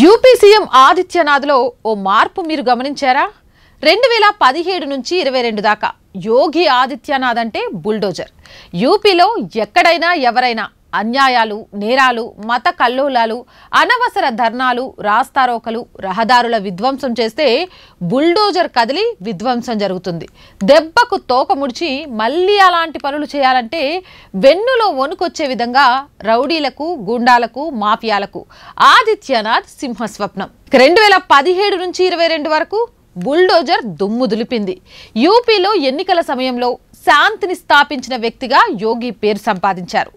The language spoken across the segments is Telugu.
యూపీ సీఎం ఆదిత్యనాథ్లో ఓ మార్పు మీరు గమనించారా రెండు వేల పదిహేడు నుంచి ఇరవై రెండు దాకా యోగి ఆదిత్యనాథ్ అంటే బుల్డోజర్ యూపీలో ఎక్కడైనా ఎవరైనా అన్యాయాలు నేరాలు మత కల్లోలాలు అనవసర ధర్నాలు రాస్తారోకలు రహదారుల విధ్వంసం చేస్తే బుల్డోజర్ కదిలి విధ్వంసం జరుగుతుంది దెబ్బకు తోక ముడిచి మళ్ళీ అలాంటి పనులు చేయాలంటే వెన్నులో వణుకొచ్చే విధంగా రౌడీలకు గుండాలకు మాఫియాలకు ఆదిత్యనాథ్ సింహస్వప్నం రెండు వేల పదిహేడు నుంచి ఇరవై రెండు వరకు బుల్డోజర్ దుమ్ము దులిపింది యూపీలో ఎన్నికల సమయంలో శాంతిని స్థాపించిన వ్యక్తిగా యోగి పేరు సంపాదించారు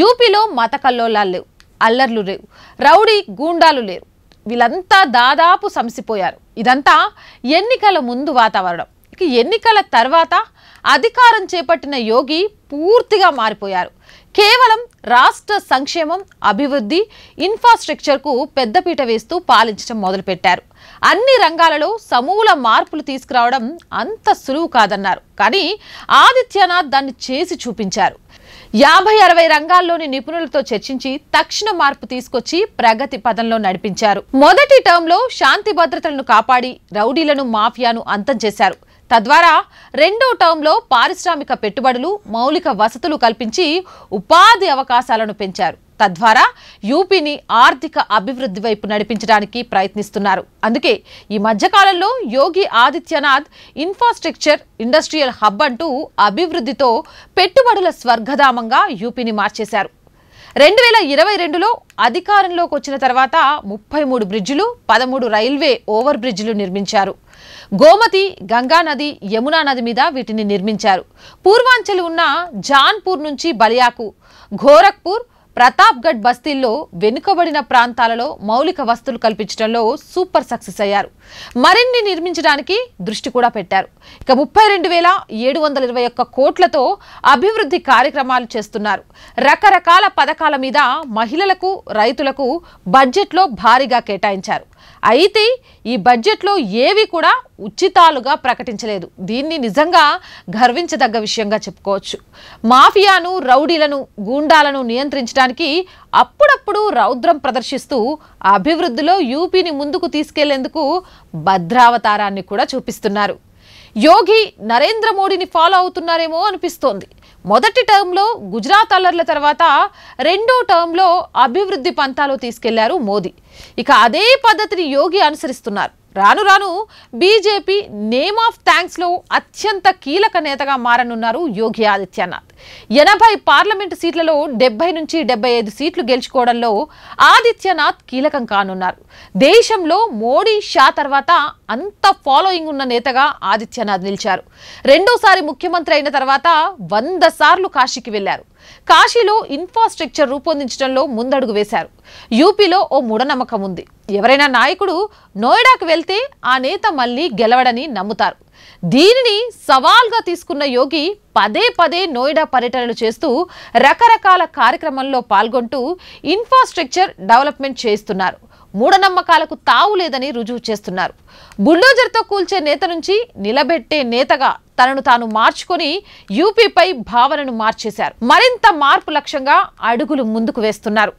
యూపీలో మత కల్లోలాలు అల్లర్లు లేవు రౌడీ గూండాలు లేరు వీళ్ళంతా దాదాపు సమసిపోయారు ఇదంతా ఎన్నికల ముందు వాతావరణం ఇక ఎన్నికల తర్వాత అధికారం చేపట్టిన యోగి పూర్తిగా మారిపోయారు కేవలం రాష్ట్ర సంక్షేమం అభివృద్ధి ఇన్ఫ్రాస్ట్రక్చర్కు పెద్దపీట వేస్తూ పాలించడం మొదలుపెట్టారు అన్ని రంగాలలో సమూల మార్పులు తీసుకురావడం అంత సులువు కాదన్నారు కానీ ఆదిత్యనాథ్ దాన్ని చేసి చూపించారు యాభై అరవై రంగాల్లోని నిపుణులతో చర్చించి తక్షణ మార్పు తీసుకొచ్చి ప్రగతి పదంలో నడిపించారు మొదటి టర్మ్లో శాంతి భద్రతలను కాపాడి రౌడీలను మాఫియాను అంతం చేశారు తద్వారా రెండో టర్మ్లో పారిశ్రామిక పెట్టుబడులు మౌలిక వసతులు కల్పించి ఉపాధి అవకాశాలను పెంచారు తద్వారా యూపీని ఆర్థిక అభివృద్ధి వైపు నడిపించడానికి ప్రయత్నిస్తున్నారు అందుకే ఈ మధ్యకాలంలో Yogi Adityanath infrastructure industrial hub అంటూ అభివృద్ధితో పెట్టుబడుల స్వర్గధామంగా యూపీని మార్చేశారు రెండు వేల ఇరవై రెండులో అధికారంలోకి వచ్చిన తర్వాత ముప్పై మూడు బ్రిడ్జిలు పదమూడు రైల్వే ఓవర్ బ్రిడ్జిలు నిర్మించారు గోమతి గంగా నది యమునా నది మీద వీటిని నిర్మించారు పూర్వాంచలు ఉన్న జాన్పూర్ నుంచి బలియాకు గోరఖ్పూర్ ప్రతాప్గఢ్ బస్తీల్లో వెనుకబడిన ప్రాంతాలలో మౌలిక వస్తువులు కల్పించడంలో సూపర్ సక్సెస్ అయ్యారు మరిన్ని నిర్మించడానికి దృష్టి కూడా పెట్టారు ఇక ముప్పై రెండు వేల ఏడు వందల ఇరవై ఒక్క కోట్లతో అభివృద్ధి కార్యక్రమాలు చేస్తున్నారు రకరకాల పథకాల మీద మహిళలకు రైతులకు బడ్జెట్లో భారీగా కేటాయించారు అయితే ఈ బడ్జెట్లో ఏవి కూడా ఉచితాలుగా ప్రకటించలేదు దీన్ని నిజంగా గర్వించదగ్గ విషయంగా చెప్పుకోవచ్చు మాఫియాను రౌడీలను గూండాలను నియంత్రించడానికి చేయడానికి అప్పుడప్పుడు రౌద్రం ప్రదర్శిస్తూ అభివృద్ధిలో యూపీని ముందుకు తీసుకెళ్లేందుకు భద్రావతారాన్ని కూడా చూపిస్తున్నారు యోగి నరేంద్ర మోడీని ఫాలో అవుతున్నారేమో అనిపిస్తోంది మొదటి టర్మ్లో గుజరాత్ అల్లర్ల తర్వాత రెండో టర్మ్లో అభివృద్ధి పంతాలు తీసుకెళ్లారు మోదీ ఇక అదే పద్ధతిని యోగి అనుసరిస్తున్నారు రాను రాను బీజేపీ నేమ్ ఆఫ్ థ్యాంక్స్లో అత్యంత కీలక నేతగా మారనున్నారు యోగి ఆదిత్యనాథ్ ఎనభై పార్లమెంటు సీట్లలో డెబ్బై నుంచి డెబ్బై ఐదు సీట్లు గెలుచుకోవడంలో ఆదిత్యనాథ్ కీలకం కానున్నారు దేశంలో మోడీ షా తర్వాత అంత ఫాలోయింగ్ ఉన్న నేతగా ఆదిత్యనాథ్ నిలిచారు రెండోసారి ముఖ్యమంత్రి అయిన తర్వాత వంద సార్లు కాశీకి వెళ్లారు కాశీలో ఇన్ఫ్రాస్ట్రక్చర్ రూపొందించడంలో ముందడుగు వేశారు యూపీలో ఓ మూఢనమ్మకం ఉంది ఎవరైనా నాయకుడు నోయిడాకు వెళ్తే ఆ నేత మళ్ళీ గెలవడని నమ్ముతారు దీనిని సవాల్గా తీసుకున్న యోగి పదే పదే నోయిడా పర్యటనలు చేస్తూ రకరకాల కార్యక్రమంలో పాల్గొంటూ ఇన్ఫ్రాస్ట్రక్చర్ డెవలప్మెంట్ చేస్తున్నారు మూఢనమ్మకాలకు తావు లేదని రుజువు చేస్తున్నారు బుల్డోజర్తో కూల్చే నేత నుంచి నిలబెట్టే నేతగా తనను తాను మార్చుకొని యూపీపై భావనను మార్చేశారు మరింత మార్పు లక్ష్యంగా అడుగులు ముందుకు వేస్తున్నారు